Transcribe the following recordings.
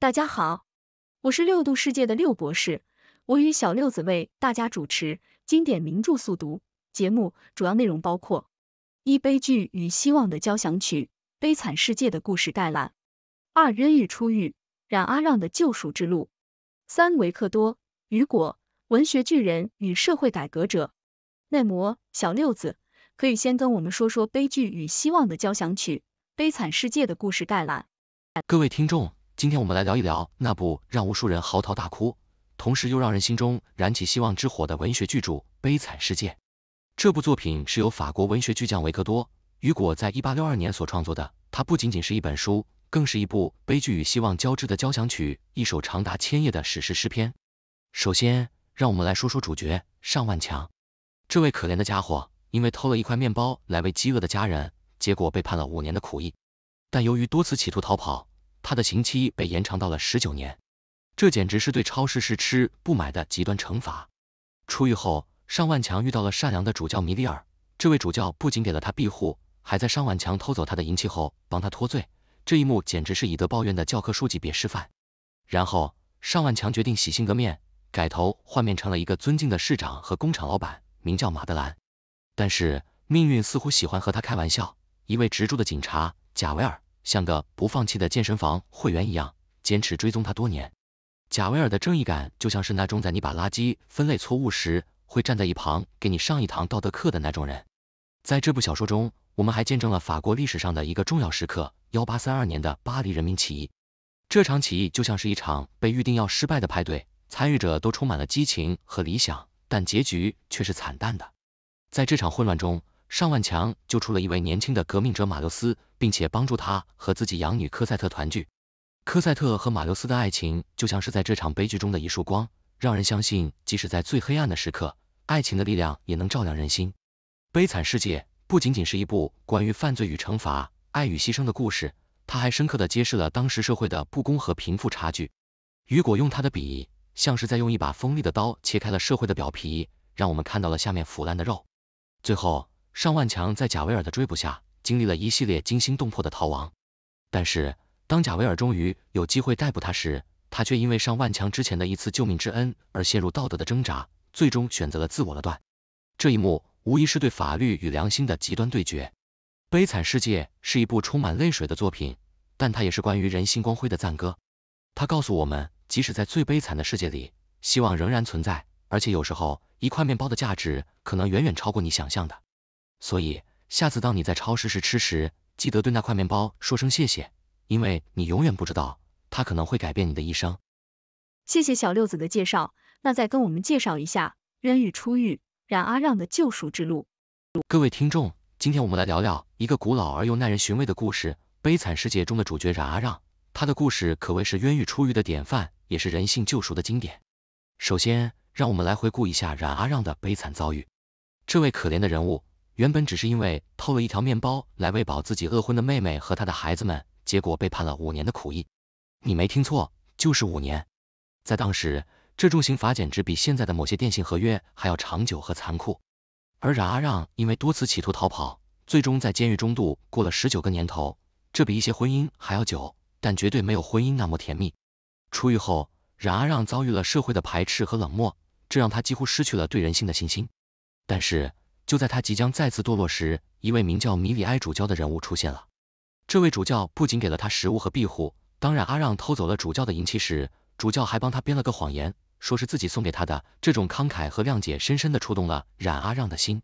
大家好，我是六度世界的六博士，我与小六子为大家主持经典名著速读节目，主要内容包括：一、悲剧与希望的交响曲——悲惨世界的故事概览；二、人狱出狱——冉阿让的救赎之路；三、维克多·雨果——文学巨人与社会改革者。内魔小六子，可以先跟我们说说《悲剧与希望的交响曲》——悲惨世界的故事概览。各位听众。今天我们来聊一聊那部让无数人嚎啕大哭，同时又让人心中燃起希望之火的文学巨著《悲惨世界》。这部作品是由法国文学巨匠维克多·雨果在一八六二年所创作的。它不仅仅是一本书，更是一部悲剧与希望交织的交响曲，一首长达千页的史诗诗篇。首先，让我们来说说主角尚万强。这位可怜的家伙，因为偷了一块面包来喂饥饿的家人，结果被判了五年的苦役。但由于多次企图逃跑，他的刑期被延长到了十九年，这简直是对超市试吃不买的极端惩罚。出狱后，尚万强遇到了善良的主教米里尔，这位主教不仅给了他庇护，还在尚万强偷走他的银器后帮他脱罪。这一幕简直是以德报怨的教科书级别示范。然后，尚万强决定洗心革面，改头换面成了一个尊敬的市长和工厂老板，名叫马德兰。但是，命运似乎喜欢和他开玩笑，一位执着的警察贾维尔。像个不放弃的健身房会员一样，坚持追踪他多年。贾维尔的正义感就像是那种在你把垃圾分类错误时，会站在一旁给你上一堂道德课的那种人。在这部小说中，我们还见证了法国历史上的一个重要时刻——幺八三二年的巴黎人民起义。这场起义就像是一场被预定要失败的派对，参与者都充满了激情和理想，但结局却是惨淡的。在这场混乱中，上万强救出了一位年轻的革命者马留斯，并且帮助他和自己养女科赛特团聚。科赛特和马留斯的爱情就像是在这场悲剧中的一束光，让人相信即使在最黑暗的时刻，爱情的力量也能照亮人心。悲惨世界不仅仅是一部关于犯罪与惩罚、爱与牺牲的故事，它还深刻的揭示了当时社会的不公和贫富差距。雨果用他的笔，像是在用一把锋利的刀切开了社会的表皮，让我们看到了下面腐烂的肉。最后。尚万强在贾维尔的追捕下，经历了一系列惊心动魄的逃亡。但是，当贾维尔终于有机会逮捕他时，他却因为尚万强之前的一次救命之恩而陷入道德的挣扎，最终选择了自我了断。这一幕无疑是对法律与良心的极端对决。《悲惨世界》是一部充满泪水的作品，但它也是关于人性光辉的赞歌。它告诉我们，即使在最悲惨的世界里，希望仍然存在，而且有时候一块面包的价值可能远远超过你想象的。所以，下次当你在超市时吃时，记得对那块面包说声谢谢，因为你永远不知道，它可能会改变你的一生。谢谢小六子的介绍，那再跟我们介绍一下冤狱出狱冉阿让的救赎之路。各位听众，今天我们来聊聊一个古老而又耐人寻味的故事，悲惨世界中的主角冉阿让，他的故事可谓是冤狱出狱的典范，也是人性救赎的经典。首先，让我们来回顾一下冉阿让的悲惨遭遇，这位可怜的人物。原本只是因为偷了一条面包来喂饱自己饿昏的妹妹和他的孩子们，结果被判了五年的苦役。你没听错，就是五年。在当时，这种刑罚简直比现在的某些电信合约还要长久和残酷。而冉阿让因为多次企图逃跑，最终在监狱中度过了十九个年头，这比一些婚姻还要久，但绝对没有婚姻那么甜蜜。出狱后，冉阿让遭遇了社会的排斥和冷漠，这让他几乎失去了对人性的信心。但是，就在他即将再次堕落时，一位名叫米里埃主教的人物出现了。这位主教不仅给了他食物和庇护，当然阿让偷走了主教的银器时，主教还帮他编了个谎言，说是自己送给他的。这种慷慨和谅解深深的触动了冉阿让的心。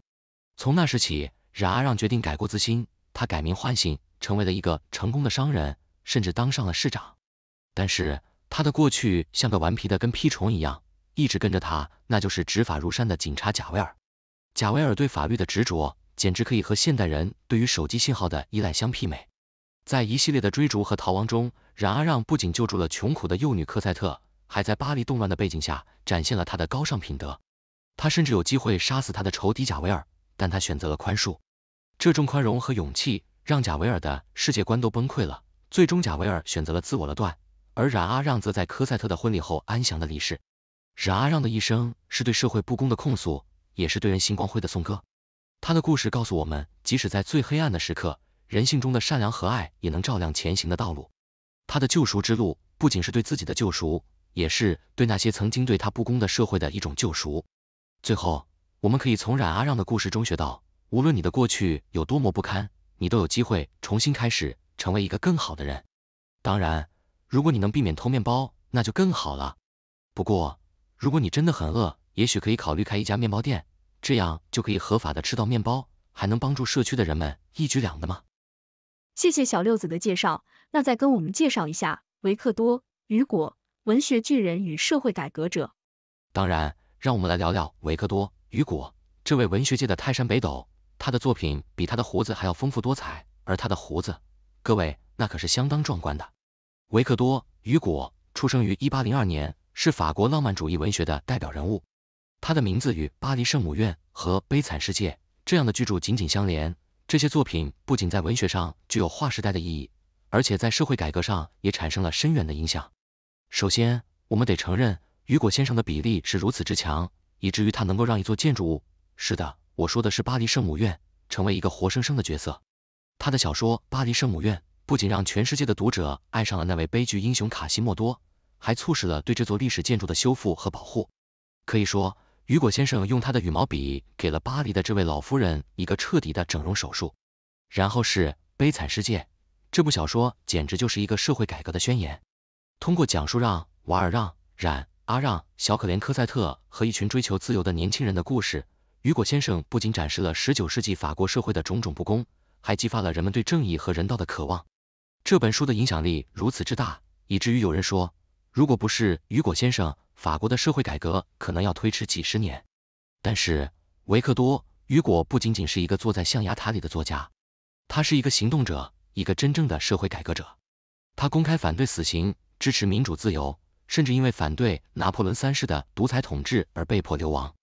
从那时起，冉阿让决定改过自新，他改名换姓，成为了一个成功的商人，甚至当上了市长。但是他的过去像个顽皮的跟屁虫一样，一直跟着他，那就是执法如山的警察贾维尔。贾维尔对法律的执着，简直可以和现代人对于手机信号的依赖相媲美。在一系列的追逐和逃亡中，冉阿让不仅救助了穷苦的幼女珂赛特，还在巴黎动乱的背景下展现了他的高尚品德。他甚至有机会杀死他的仇敌贾维尔，但他选择了宽恕。这种宽容和勇气让贾维尔的世界观都崩溃了。最终，贾维尔选择了自我了断，而冉阿让则在珂赛特的婚礼后安详的离世。冉阿让的一生是对社会不公的控诉。也是对人性光辉的颂歌。他的故事告诉我们，即使在最黑暗的时刻，人性中的善良和爱也能照亮前行的道路。他的救赎之路不仅是对自己的救赎，也是对那些曾经对他不公的社会的一种救赎。最后，我们可以从冉阿让的故事中学到，无论你的过去有多么不堪，你都有机会重新开始，成为一个更好的人。当然，如果你能避免偷面包，那就更好了。不过，如果你真的很饿，也许可以考虑开一家面包店，这样就可以合法的吃到面包，还能帮助社区的人们，一举两得嘛。谢谢小六子的介绍，那再跟我们介绍一下维克多·雨果，文学巨人与社会改革者。当然，让我们来聊聊维克多·雨果，这位文学界的泰山北斗，他的作品比他的胡子还要丰富多彩，而他的胡子，各位，那可是相当壮观的。维克多·雨果出生于一八零二年，是法国浪漫主义文学的代表人物。他的名字与巴黎圣母院和悲惨世界这样的巨著紧紧相连。这些作品不仅在文学上具有划时代的意义，而且在社会改革上也产生了深远的影响。首先，我们得承认，雨果先生的笔力是如此之强，以至于他能够让一座建筑物，是的，我说的是巴黎圣母院，成为一个活生生的角色。他的小说《巴黎圣母院》不仅让全世界的读者爱上了那位悲剧英雄卡西莫多，还促使了对这座历史建筑的修复和保护。可以说，雨果先生用他的羽毛笔给了巴黎的这位老夫人一个彻底的整容手术。然后是《悲惨世界》，这部小说简直就是一个社会改革的宣言。通过讲述让瓦尔让冉阿让、小可怜科赛特和一群追求自由的年轻人的故事，雨果先生不仅展示了19世纪法国社会的种种不公，还激发了人们对正义和人道的渴望。这本书的影响力如此之大，以至于有人说。如果不是雨果先生，法国的社会改革可能要推迟几十年。但是，维克多·雨果不仅仅是一个坐在象牙塔里的作家，他是一个行动者，一个真正的社会改革者。他公开反对死刑，支持民主自由，甚至因为反对拿破仑三世的独裁统治而被迫流亡。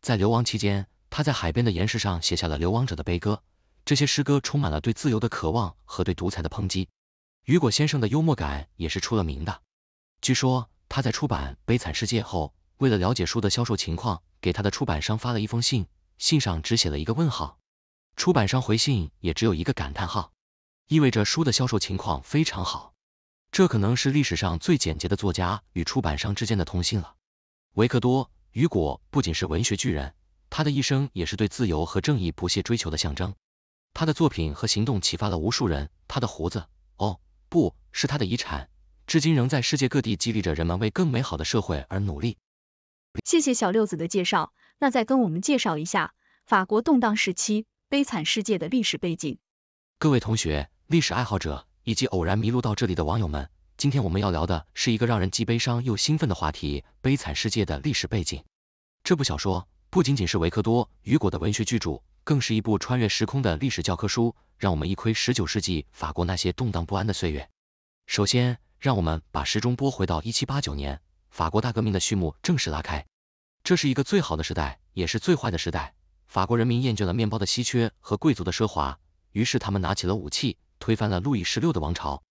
在流亡期间，他在海边的岩石上写下了《流亡者的悲歌》，这些诗歌充满了对自由的渴望和对独裁的抨击。雨果先生的幽默感也是出了名的。据说他在出版《悲惨世界》后，为了了解书的销售情况，给他的出版商发了一封信，信上只写了一个问号。出版商回信也只有一个感叹号，意味着书的销售情况非常好。这可能是历史上最简洁的作家与出版商之间的通信了。维克多·雨果不仅是文学巨人，他的一生也是对自由和正义不懈追求的象征。他的作品和行动启发了无数人。他的胡子，哦，不是他的遗产。至今仍在世界各地激励着人们为更美好的社会而努力。谢谢小六子的介绍，那再跟我们介绍一下法国动荡时期《悲惨世界》的历史背景。各位同学、历史爱好者以及偶然迷路到这里的网友们，今天我们要聊的是一个让人既悲伤又兴奋的话题——《悲惨世界》的历史背景。这部小说不仅仅是维克多·雨果的文学巨著，更是一部穿越时空的历史教科书，让我们一窥十九世纪法国那些动荡不安的岁月。首先，让我们把时钟拨回到一七八九年，法国大革命的序幕正式拉开。这是一个最好的时代，也是最坏的时代。法国人民厌倦了面包的稀缺和贵族的奢华，于是他们拿起了武器，推翻了路易十六的王朝。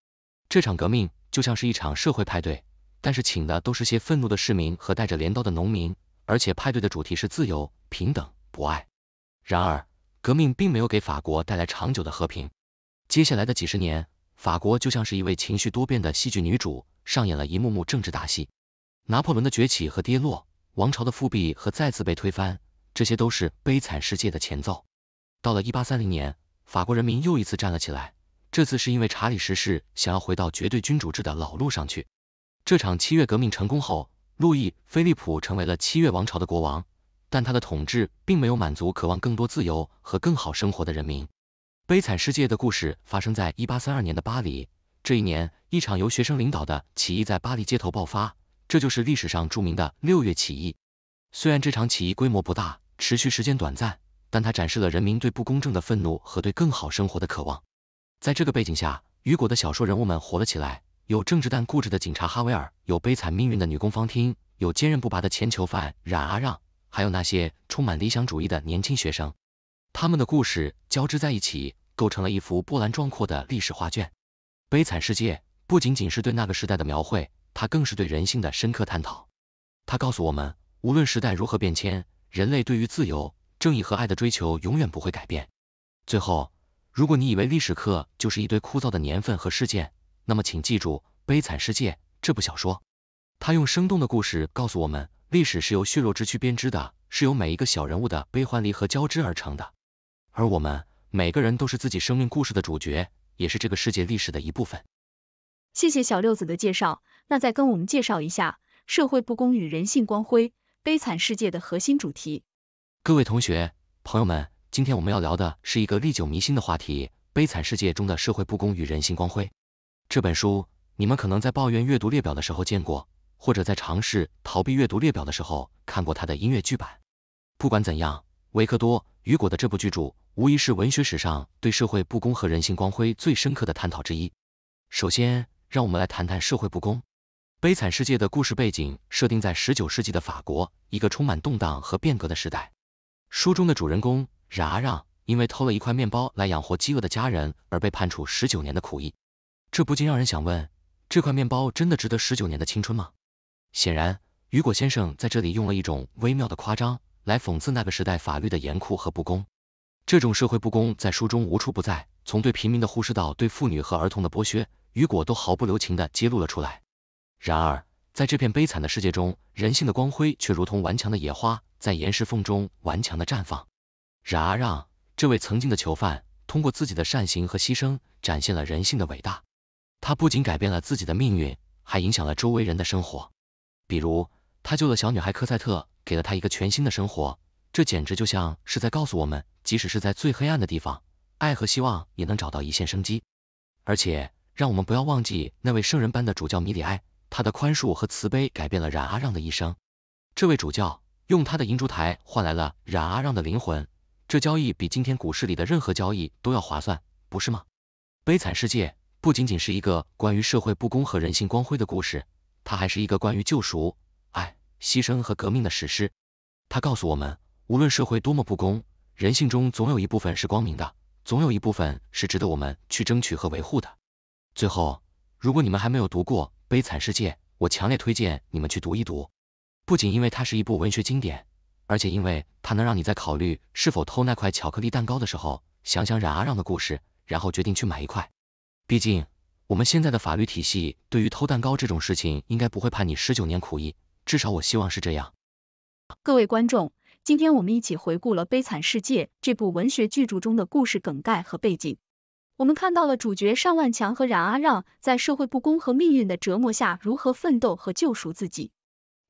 这场革命就像是一场社会派对，但是请的都是些愤怒的市民和带着镰刀的农民，而且派对的主题是自由、平等、博爱。然而，革命并没有给法国带来长久的和平。接下来的几十年。法国就像是一位情绪多变的戏剧女主，上演了一幕幕政治大戏。拿破仑的崛起和跌落，王朝的复辟和再次被推翻，这些都是悲惨世界的前奏。到了一八三零年，法国人民又一次站了起来，这次是因为查理十世想要回到绝对君主制的老路上去。这场七月革命成功后，路易菲利普成为了七月王朝的国王，但他的统治并没有满足渴望更多自由和更好生活的人民。《悲惨世界》的故事发生在一八三二年的巴黎。这一年，一场由学生领导的起义在巴黎街头爆发，这就是历史上著名的六月起义。虽然这场起义规模不大，持续时间短暂，但它展示了人民对不公正的愤怒和对更好生活的渴望。在这个背景下，雨果的小说人物们活了起来：有正直但固执的警察哈维尔，有悲惨命运的女工方汀，有坚韧不拔的前囚犯冉阿让，还有那些充满理想主义的年轻学生。他们的故事交织在一起，构成了一幅波澜壮阔的历史画卷。《悲惨世界》不仅仅是对那个时代的描绘，它更是对人性的深刻探讨。它告诉我们，无论时代如何变迁，人类对于自由、正义和爱的追求永远不会改变。最后，如果你以为历史课就是一堆枯燥的年份和事件，那么请记住，《悲惨世界》这部小说，它用生动的故事告诉我们，历史是由血肉之躯编织的，是由每一个小人物的悲欢离合交织而成的。而我们每个人都是自己生命故事的主角，也是这个世界历史的一部分。谢谢小六子的介绍，那再跟我们介绍一下社会不公与人性光辉、悲惨世界的核心主题。各位同学、朋友们，今天我们要聊的是一个历久弥新的话题——《悲惨世界》中的社会不公与人性光辉。这本书，你们可能在抱怨阅读列表的时候见过，或者在尝试逃避阅读列表的时候看过它的音乐剧版。不管怎样，维克多·雨果的这部巨著。无疑是文学史上对社会不公和人性光辉最深刻的探讨之一。首先，让我们来谈谈社会不公。《悲惨世界》的故事背景设定在十九世纪的法国，一个充满动荡和变革的时代。书中的主人公冉阿让因为偷了一块面包来养活饥饿的家人而被判处十九年的苦役。这不禁让人想问：这块面包真的值得十九年的青春吗？显然，雨果先生在这里用了一种微妙的夸张来讽刺那个时代法律的严酷和不公。这种社会不公在书中无处不在，从对平民的忽视到对妇女和儿童的剥削，雨果都毫不留情的揭露了出来。然而，在这片悲惨的世界中，人性的光辉却如同顽强的野花，在岩石缝中顽强的绽放。冉阿让这位曾经的囚犯，通过自己的善行和牺牲，展现了人性的伟大。他不仅改变了自己的命运，还影响了周围人的生活。比如，他救了小女孩科赛特，给了她一个全新的生活。这简直就像是在告诉我们，即使是在最黑暗的地方，爱和希望也能找到一线生机。而且，让我们不要忘记那位圣人般的主教米里埃，他的宽恕和慈悲改变了冉阿让的一生。这位主教用他的银烛台换来了冉阿让的灵魂，这交易比今天股市里的任何交易都要划算，不是吗？《悲惨世界》不仅仅是一个关于社会不公和人性光辉的故事，它还是一个关于救赎、爱、牺牲和革命的史诗。它告诉我们。无论社会多么不公，人性中总有一部分是光明的，总有一部分是值得我们去争取和维护的。最后，如果你们还没有读过《悲惨世界》，我强烈推荐你们去读一读，不仅因为它是一部文学经典，而且因为它能让你在考虑是否偷那块巧克力蛋糕的时候，想想冉阿让的故事，然后决定去买一块。毕竟，我们现在的法律体系对于偷蛋糕这种事情，应该不会判你十九年苦役，至少我希望是这样。各位观众。今天我们一起回顾了《悲惨世界》这部文学巨著中的故事梗概和背景。我们看到了主角尚万强和冉阿让在社会不公和命运的折磨下如何奋斗和救赎自己。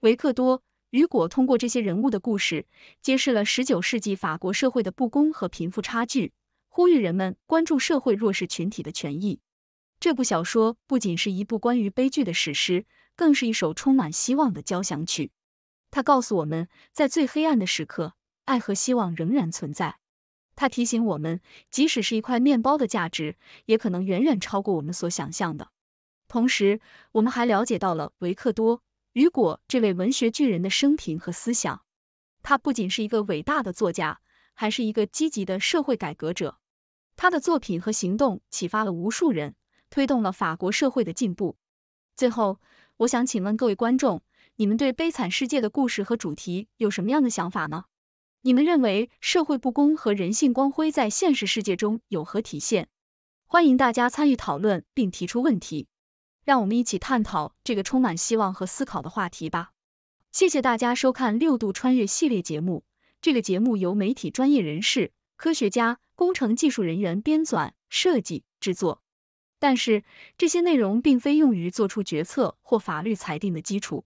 维克多·雨果通过这些人物的故事，揭示了十九世纪法国社会的不公和贫富差距，呼吁人们关注社会弱势群体的权益。这部小说不仅是一部关于悲剧的史诗，更是一首充满希望的交响曲。他告诉我们，在最黑暗的时刻，爱和希望仍然存在。他提醒我们，即使是一块面包的价值，也可能远远超过我们所想象的。同时，我们还了解到了维克多·雨果这位文学巨人的生平和思想。他不仅是一个伟大的作家，还是一个积极的社会改革者。他的作品和行动启发了无数人，推动了法国社会的进步。最后，我想请问各位观众。你们对《悲惨世界》的故事和主题有什么样的想法呢？你们认为社会不公和人性光辉在现实世界中有何体现？欢迎大家参与讨论并提出问题，让我们一起探讨这个充满希望和思考的话题吧。谢谢大家收看《六度穿越》系列节目。这个节目由媒体专业人士、科学家、工程技术人员编纂、设计、制作，但是这些内容并非用于做出决策或法律裁定的基础。